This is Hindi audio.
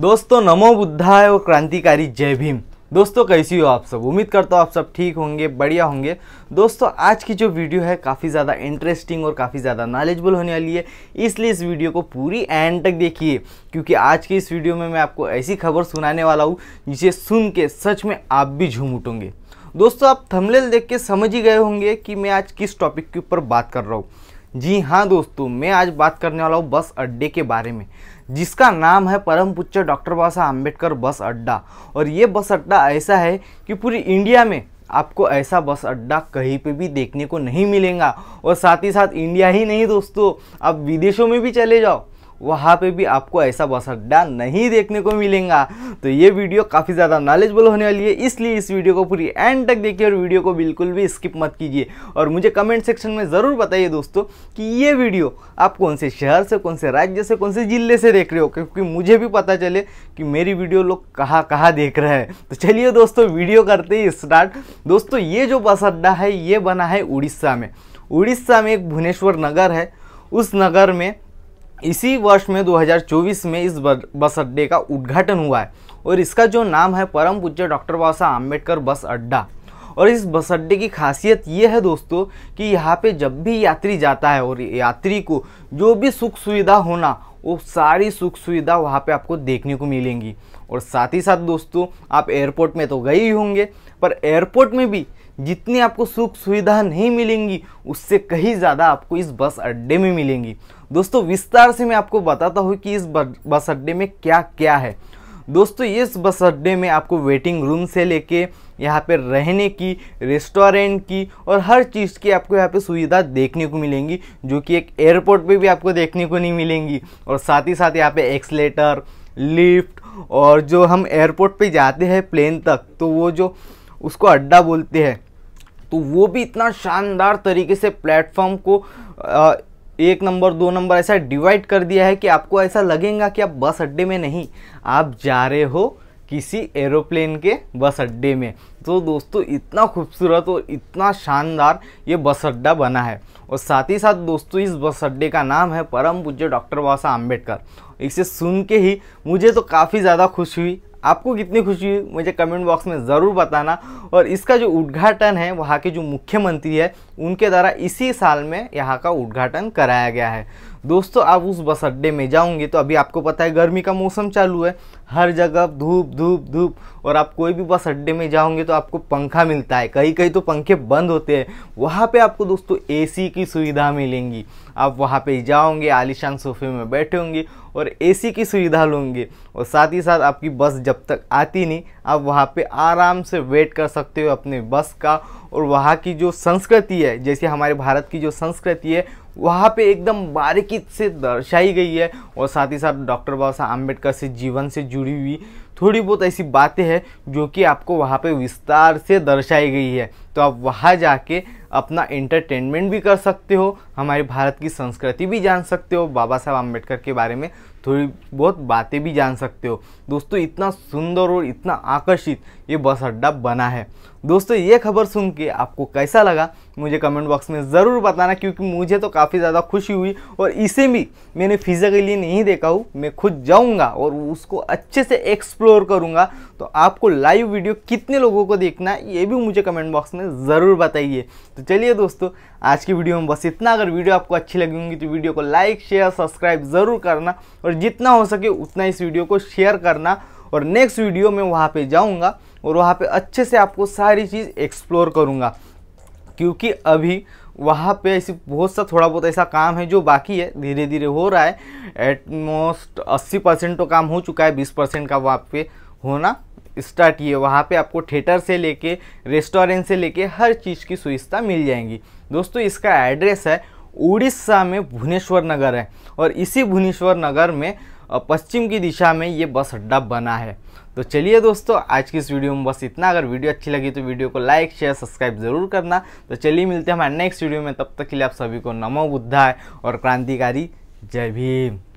दोस्तों नमो है और क्रांतिकारी जय भीम दोस्तों कैसी हो आप सब उम्मीद करता हूँ आप सब ठीक होंगे बढ़िया होंगे दोस्तों आज की जो वीडियो है काफ़ी ज़्यादा इंटरेस्टिंग और काफ़ी ज़्यादा नॉलेजबल होने वाली है इसलिए इस वीडियो को पूरी एंड तक देखिए क्योंकि आज की इस वीडियो में मैं आपको ऐसी खबर सुनाने वाला हूँ जिसे सुन के सच में आप भी झूम उठोगे दोस्तों आप थमलेल देख के समझ ही गए होंगे कि मैं आज किस टॉपिक के ऊपर बात कर रहा हूँ जी हाँ दोस्तों मैं आज बात करने वाला हूँ बस अड्डे के बारे में जिसका नाम है परम पूज्य डॉक्टर बाबा साहब अम्बेडकर बस अड्डा और ये बस अड्डा ऐसा है कि पूरी इंडिया में आपको ऐसा बस अड्डा कहीं पे भी देखने को नहीं मिलेगा और साथ ही साथ इंडिया ही नहीं दोस्तों आप विदेशों में भी चले जाओ वहाँ पे भी आपको ऐसा बस अड्डा नहीं देखने को मिलेगा तो ये वीडियो काफ़ी ज़्यादा नॉलेजबल होने वाली है इसलिए इस वीडियो को पूरी एंड तक देखिए और वीडियो को बिल्कुल भी स्किप मत कीजिए और मुझे कमेंट सेक्शन में ज़रूर बताइए दोस्तों कि ये वीडियो आप कौन से शहर से कौन से राज्य से कौन से ज़िले से देख रहे हो क्योंकि मुझे भी पता चले कि मेरी वीडियो लोग कहाँ कहाँ देख रहे हैं तो चलिए दोस्तों वीडियो करते ही स्टार्ट दोस्तों ये जो बस अड्डा है ये बना है उड़ीसा में उड़ीसा में एक भुवनेश्वर नगर है उस नगर में इसी वर्ष में 2024 में इस बस अड्डे का उद्घाटन हुआ है और इसका जो नाम है परम पूज्य डॉक्टर बाबा साहब आम्बेडकर बस अड्डा और इस बस अड्डे की खासियत ये है दोस्तों कि यहाँ पे जब भी यात्री जाता है और यात्री को जो भी सुख सुविधा होना वो सारी सुख सुविधा वहाँ पे आपको देखने को मिलेंगी और साथ ही साथ दोस्तों आप एयरपोर्ट में तो गए ही होंगे पर एयरपोर्ट में भी जितनी आपको सुख सुविधा नहीं मिलेंगी उससे कहीं ज़्यादा आपको इस बस अड्डे में मिलेंगी दोस्तों विस्तार से मैं आपको बताता हूँ कि इस बस अड्डे में क्या क्या है दोस्तों इस बस अड्डे में आपको वेटिंग रूम से लेके यहाँ पे रहने की रेस्टोरेंट की और हर चीज़ की आपको यहाँ पे सुविधा देखने को मिलेंगी जो कि एक एयरपोर्ट पे भी आपको देखने को नहीं मिलेंगी और साथ ही साथ यहाँ पे एक्सलेटर लिफ्ट और जो हम एयरपोर्ट पे जाते हैं प्लेन तक तो वो जो उसको अड्डा बोलते हैं तो वो भी इतना शानदार तरीके से प्लेटफॉर्म को एक नंबर दो नंबर ऐसा डिवाइड कर दिया है कि आपको ऐसा लगेगा कि आप बस अड्डे में नहीं आप जा रहे हो किसी एरोप्लेन के बस अड्डे में तो दोस्तों इतना खूबसूरत और इतना शानदार ये बस अड्डा बना है और साथ ही साथ दोस्तों इस बस अड्डे का नाम है परम पूज्य डॉक्टर बाबा साहब आम्बेडकर इसे सुन के ही मुझे तो काफ़ी ज़्यादा खुश हुई आपको कितनी खुशी हुई मुझे कमेंट बॉक्स में ज़रूर बताना और इसका जो उद्घाटन है वहाँ के जो मुख्यमंत्री है उनके द्वारा इसी साल में यहाँ का उद्घाटन कराया गया है दोस्तों आप उस बस अड्डे में जाओगे तो अभी आपको पता है गर्मी का मौसम चालू है हर जगह धूप धूप धूप और आप कोई भी बस अड्डे में जाओगे तो आपको पंखा मिलता है कहीं कहीं तो पंखे बंद होते हैं वहाँ पे आपको दोस्तों एसी की सुविधा मिलेंगी आप वहाँ पे जाओगे आलिशान सोफे में बैठे होंगे और एसी की सुविधा लोगे और साथ ही साथ आपकी बस जब तक आती नहीं आप वहाँ पे आराम से वेट कर सकते हो अपने बस का और वहाँ की जो संस्कृति है जैसे हमारे भारत की जो संस्कृति है वहाँ पे एकदम बारीकी से दर्शाई गई है और साथ ही साथ डॉक्टर बाबा साहब आम्बेडकर से जीवन से जुड़ी हुई थोड़ी बहुत ऐसी बातें हैं जो कि आपको वहाँ पे विस्तार से दर्शाई गई है तो आप वहाँ जाके अपना एंटरटेनमेंट भी कर सकते हो हमारे भारत की संस्कृति भी जान सकते हो बाबा साहब आम्बेडकर के बारे में थोड़ी बहुत बातें भी जान सकते हो दोस्तों इतना सुंदर और इतना आकर्षित ये बस अड्डा बना है दोस्तों ये खबर सुन के आपको कैसा लगा मुझे कमेंट बॉक्स में ज़रूर बताना क्योंकि मुझे तो काफ़ी ज़्यादा खुशी हुई और इसे भी मैंने फिज़िकली नहीं देखा हूँ मैं खुद जाऊँगा और उसको अच्छे से एक्सप्लोर एक्सप्लोर करूँगा तो आपको लाइव वीडियो कितने लोगों को देखना है ये भी मुझे कमेंट बॉक्स में ज़रूर बताइए तो चलिए दोस्तों आज की वीडियो में बस इतना अगर वीडियो आपको अच्छी लगी होंगी तो वीडियो को लाइक शेयर सब्सक्राइब ज़रूर करना और जितना हो सके उतना इस वीडियो को शेयर करना और नेक्स्ट वीडियो में वहाँ पर जाऊँगा और वहाँ पर अच्छे से आपको सारी चीज़ एक्सप्लोर करूँगा क्योंकि अभी वहाँ पे ऐसी बहुत सा थोड़ा बहुत ऐसा काम है जो बाकी है धीरे धीरे हो रहा है एटमोस्ट अस्सी परसेंट तो काम हो चुका है बीस परसेंट का वहाँ पे होना स्टार्ट है वहाँ पे आपको थिएटर से लेके रेस्टोरेंट से लेके हर चीज़ की सुविधा मिल जाएंगी दोस्तों इसका एड्रेस है उड़ीसा में भुवनेश्वर नगर है और इसी भुवनेश्वर नगर में और पश्चिम की दिशा में ये बस अड्डा बना है तो चलिए दोस्तों आज की इस वीडियो में बस इतना अगर वीडियो अच्छी लगी तो वीडियो को लाइक शेयर सब्सक्राइब जरूर करना तो चलिए मिलते हैं हमारे नेक्स्ट वीडियो में तब तक के लिए आप सभी को नमो बुद्धाय और क्रांतिकारी जय भीम